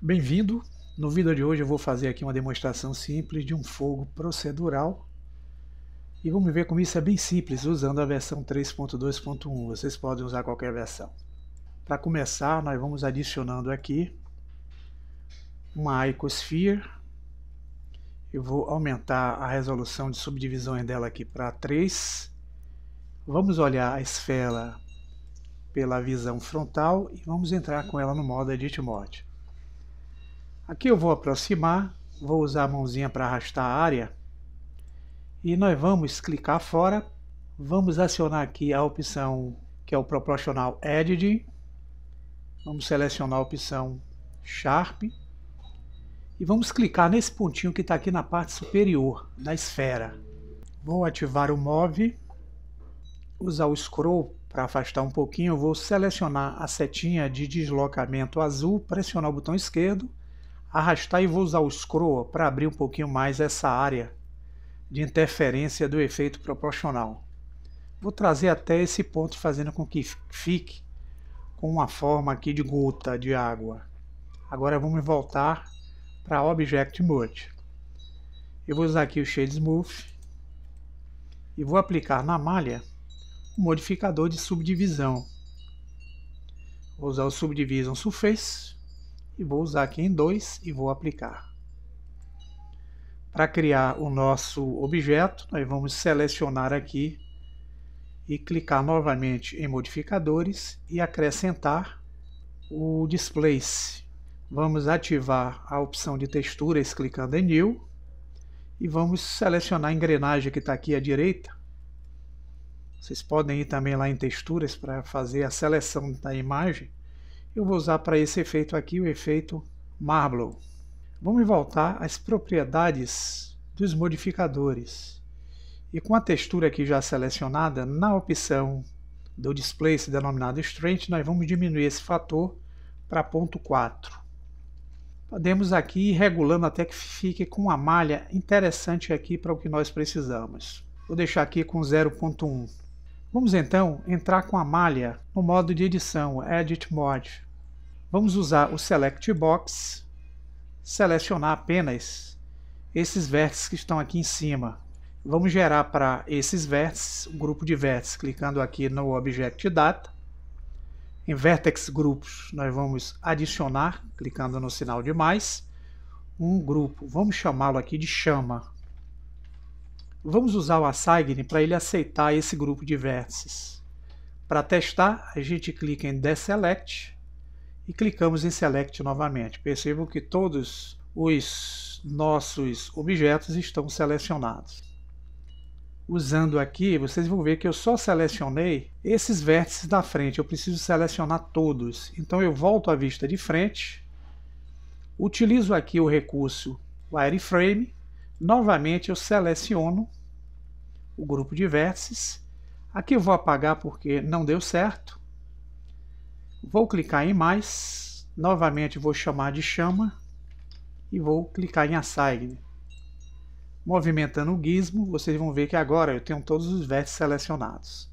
Bem-vindo! No vídeo de hoje eu vou fazer aqui uma demonstração simples de um fogo procedural e vamos ver como isso é bem simples usando a versão 3.2.1, vocês podem usar qualquer versão. Para começar nós vamos adicionando aqui uma icosphere, eu vou aumentar a resolução de subdivisões dela aqui para 3, vamos olhar a esfera pela visão frontal e vamos entrar com ela no modo Edit Mode. Aqui eu vou aproximar, vou usar a mãozinha para arrastar a área e nós vamos clicar fora, vamos acionar aqui a opção que é o Proportional Editing, vamos selecionar a opção Sharp e vamos clicar nesse pontinho que está aqui na parte superior da esfera. Vou ativar o Move, usar o Scroll para afastar um pouquinho, vou selecionar a setinha de deslocamento azul, pressionar o botão esquerdo arrastar e vou usar o scroll para abrir um pouquinho mais essa área de interferência do efeito proporcional. Vou trazer até esse ponto fazendo com que fique com uma forma aqui de gota de água. Agora vamos voltar para Object Mode. Eu vou usar aqui o Shade Smooth e vou aplicar na malha o modificador de subdivisão. Vou usar o Subdivision Surface e vou usar aqui em 2 e vou aplicar. Para criar o nosso objeto, nós vamos selecionar aqui e clicar novamente em modificadores e acrescentar o Displace. Vamos ativar a opção de texturas clicando em New e vamos selecionar a engrenagem que está aqui à direita. Vocês podem ir também lá em texturas para fazer a seleção da imagem eu vou usar para esse efeito aqui o efeito marble. Vamos voltar às propriedades dos modificadores. E com a textura aqui já selecionada, na opção do display se denominado strength, nós vamos diminuir esse fator para 0.4. Podemos aqui ir regulando até que fique com uma malha interessante aqui para o que nós precisamos. Vou deixar aqui com 0.1. Vamos então entrar com a malha no modo de edição Edit Mode. Vamos usar o Select Box, selecionar apenas esses vértices que estão aqui em cima. Vamos gerar para esses vértices um grupo de vértices clicando aqui no Object Data. Em Vertex Grupos nós vamos adicionar, clicando no sinal de mais, um grupo. Vamos chamá-lo aqui de chama. Vamos usar o Assign para ele aceitar esse grupo de vértices. Para testar, a gente clica em Deselect e clicamos em Select novamente. Percebam que todos os nossos objetos estão selecionados. Usando aqui, vocês vão ver que eu só selecionei esses vértices da frente. Eu preciso selecionar todos. Então eu volto à vista de frente, utilizo aqui o recurso Wireframe, novamente eu seleciono o grupo de vértices. Aqui eu vou apagar porque não deu certo. Vou clicar em mais, novamente vou chamar de chama e vou clicar em assign. Movimentando o gizmo, vocês vão ver que agora eu tenho todos os vértices selecionados.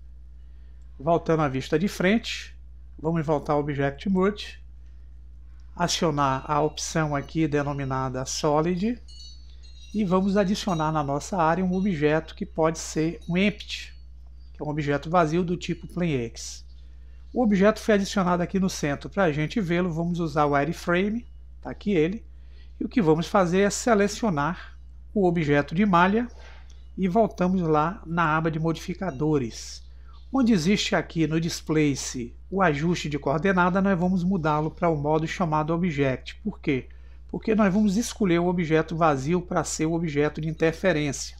Voltando à vista de frente, vamos voltar ao Object mode acionar a opção aqui denominada Solid, e vamos adicionar na nossa área um objeto que pode ser um empty, que é um objeto vazio do tipo plainEx. O objeto foi adicionado aqui no centro. Para a gente vê-lo, vamos usar o wireframe, está aqui ele, e o que vamos fazer é selecionar o objeto de malha e voltamos lá na aba de modificadores. Onde existe aqui no Displace o ajuste de coordenada, nós vamos mudá-lo para o um modo chamado Object. Por quê? porque nós vamos escolher o objeto vazio para ser o objeto de interferência.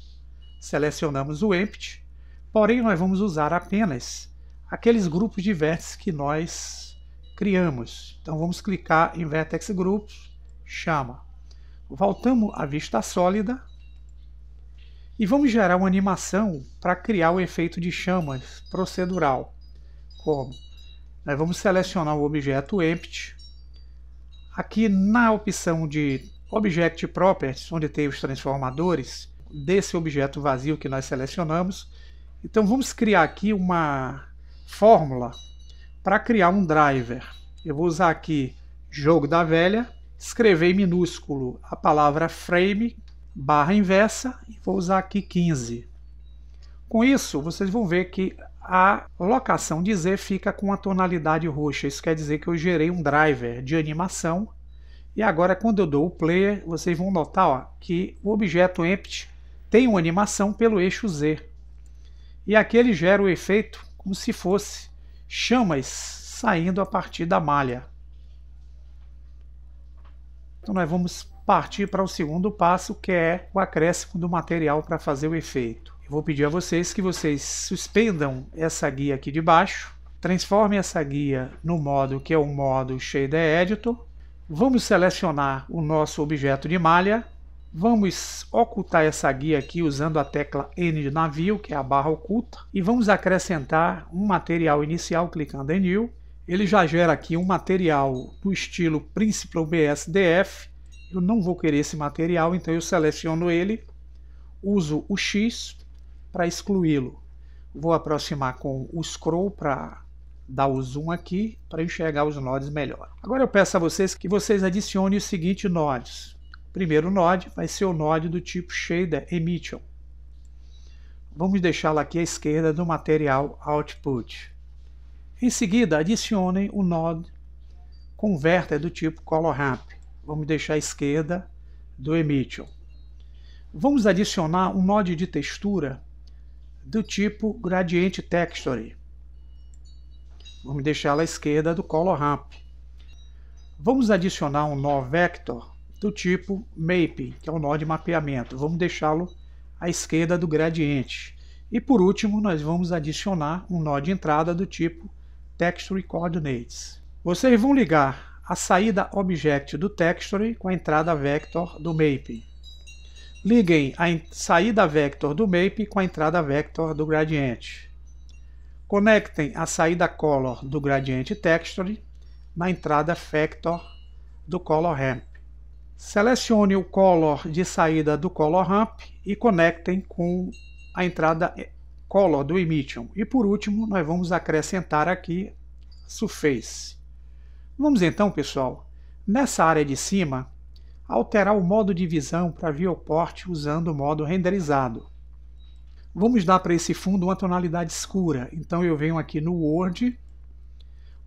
Selecionamos o empty, porém nós vamos usar apenas aqueles grupos de vértices que nós criamos. Então vamos clicar em Vertex Groups, chama. Voltamos à vista sólida e vamos gerar uma animação para criar o efeito de chamas procedural. Como? Nós vamos selecionar o objeto empty, Aqui na opção de Object Properties, onde tem os transformadores, desse objeto vazio que nós selecionamos. Então vamos criar aqui uma fórmula para criar um driver. Eu vou usar aqui jogo da velha, escrever em minúsculo a palavra frame, barra inversa, e vou usar aqui 15. Com isso, vocês vão ver que a locação de Z fica com a tonalidade roxa. Isso quer dizer que eu gerei um driver de animação. E agora, quando eu dou o player, vocês vão notar ó, que o objeto empty tem uma animação pelo eixo Z. E aqui ele gera o efeito como se fosse chamas saindo a partir da malha. Então nós vamos partir para o segundo passo, que é o acréscimo do material para fazer o efeito. Eu vou pedir a vocês que vocês suspendam essa guia aqui de baixo, transformem essa guia no modo que é o modo Shader Editor. Vamos selecionar o nosso objeto de malha. Vamos ocultar essa guia aqui usando a tecla N de navio, que é a barra oculta, e vamos acrescentar um material inicial clicando em New. Ele já gera aqui um material do estilo Principal BSDF. Eu não vou querer esse material, então eu seleciono ele, uso o X para excluí-lo. Vou aproximar com o scroll para dar o zoom aqui para enxergar os nodes melhor. Agora eu peço a vocês que vocês adicionem os seguintes nodes. O primeiro node vai ser o node do tipo Shader Emission. Vamos deixá-lo aqui à esquerda do material Output. Em seguida, adicionem o node Converter do tipo Color Ramp. Vamos deixar à esquerda do Emission. Vamos adicionar um node de textura do tipo Gradient Texture. Vamos deixá-la à esquerda do Color Ramp. Vamos adicionar um nó Vector do tipo Map, que é o nó de mapeamento. Vamos deixá-lo à esquerda do gradiente. E por último, nós vamos adicionar um nó de entrada do tipo Texture Coordinates. Vocês vão ligar a saída Object do Texture com a entrada Vector do Map. Liguem a saída vector do MAPE com a entrada vector do gradiente. Conectem a saída color do gradiente texture na entrada vector do color ramp. Selecione o color de saída do color ramp e conectem com a entrada eh, color do emission. E por último, nós vamos acrescentar aqui surface. Vamos então, pessoal, nessa área de cima, alterar o modo de visão para viewport usando o modo renderizado. Vamos dar para esse fundo uma tonalidade escura, então eu venho aqui no Word,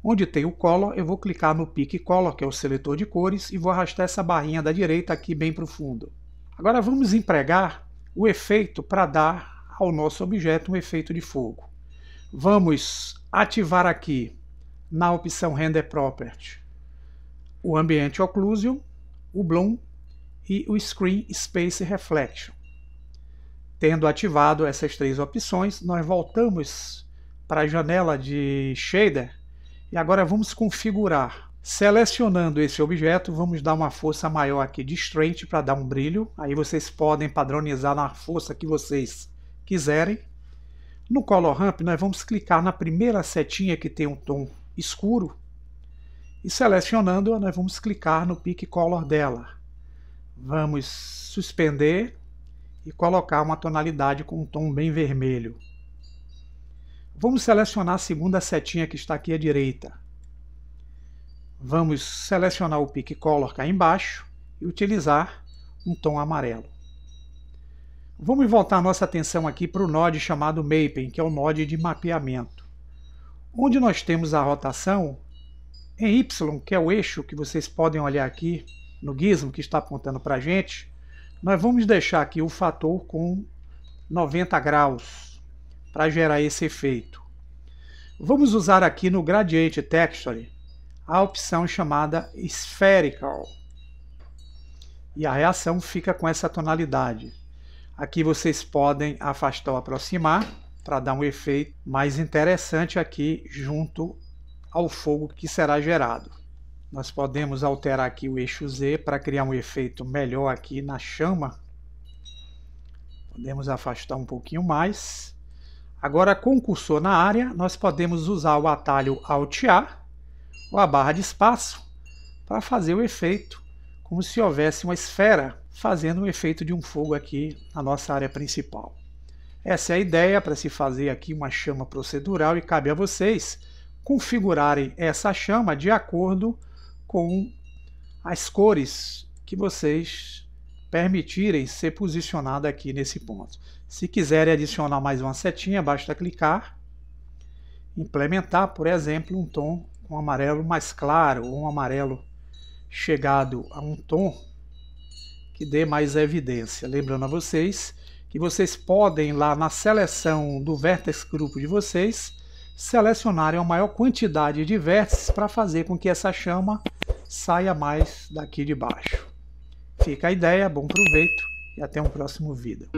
onde tem o Color, eu vou clicar no Pick Color, que é o seletor de cores, e vou arrastar essa barrinha da direita aqui bem para o fundo. Agora vamos empregar o efeito para dar ao nosso objeto um efeito de fogo. Vamos ativar aqui, na opção Render Property, o Ambiente Occlusion, o Bloom e o Screen Space Reflection. Tendo ativado essas três opções, nós voltamos para a janela de shader e agora vamos configurar. Selecionando esse objeto, vamos dar uma força maior aqui de strength para dar um brilho. Aí vocês podem padronizar na força que vocês quiserem. No Color Ramp, nós vamos clicar na primeira setinha que tem um tom escuro e selecionando-a, nós vamos clicar no pick color dela. Vamos suspender e colocar uma tonalidade com um tom bem vermelho. Vamos selecionar a segunda setinha que está aqui à direita. Vamos selecionar o pick color cá embaixo e utilizar um tom amarelo. Vamos voltar nossa atenção aqui para o node chamado Mapping, que é o node de mapeamento. Onde nós temos a rotação, em é Y, que é o eixo que vocês podem olhar aqui no gizmo que está apontando para a gente, nós vamos deixar aqui o fator com 90 graus para gerar esse efeito. Vamos usar aqui no Gradient Texture a opção chamada Spherical. E a reação fica com essa tonalidade. Aqui vocês podem afastar ou aproximar para dar um efeito mais interessante aqui junto ao fogo que será gerado. Nós podemos alterar aqui o eixo Z para criar um efeito melhor aqui na chama. Podemos afastar um pouquinho mais. Agora, com o cursor na área, nós podemos usar o atalho Alt-A ou a barra de espaço para fazer o efeito como se houvesse uma esfera fazendo o efeito de um fogo aqui na nossa área principal. Essa é a ideia para se fazer aqui uma chama procedural e cabe a vocês configurarem essa chama de acordo com as cores que vocês permitirem ser posicionada aqui nesse ponto. Se quiserem adicionar mais uma setinha, basta clicar, implementar, por exemplo, um tom com um amarelo mais claro ou um amarelo chegado a um tom que dê mais evidência. Lembrando a vocês que vocês podem lá na seleção do Vertex Grupo de vocês selecionarem é a maior quantidade de vértices para fazer com que essa chama saia mais daqui de baixo. Fica a ideia, bom proveito e até um próximo vídeo.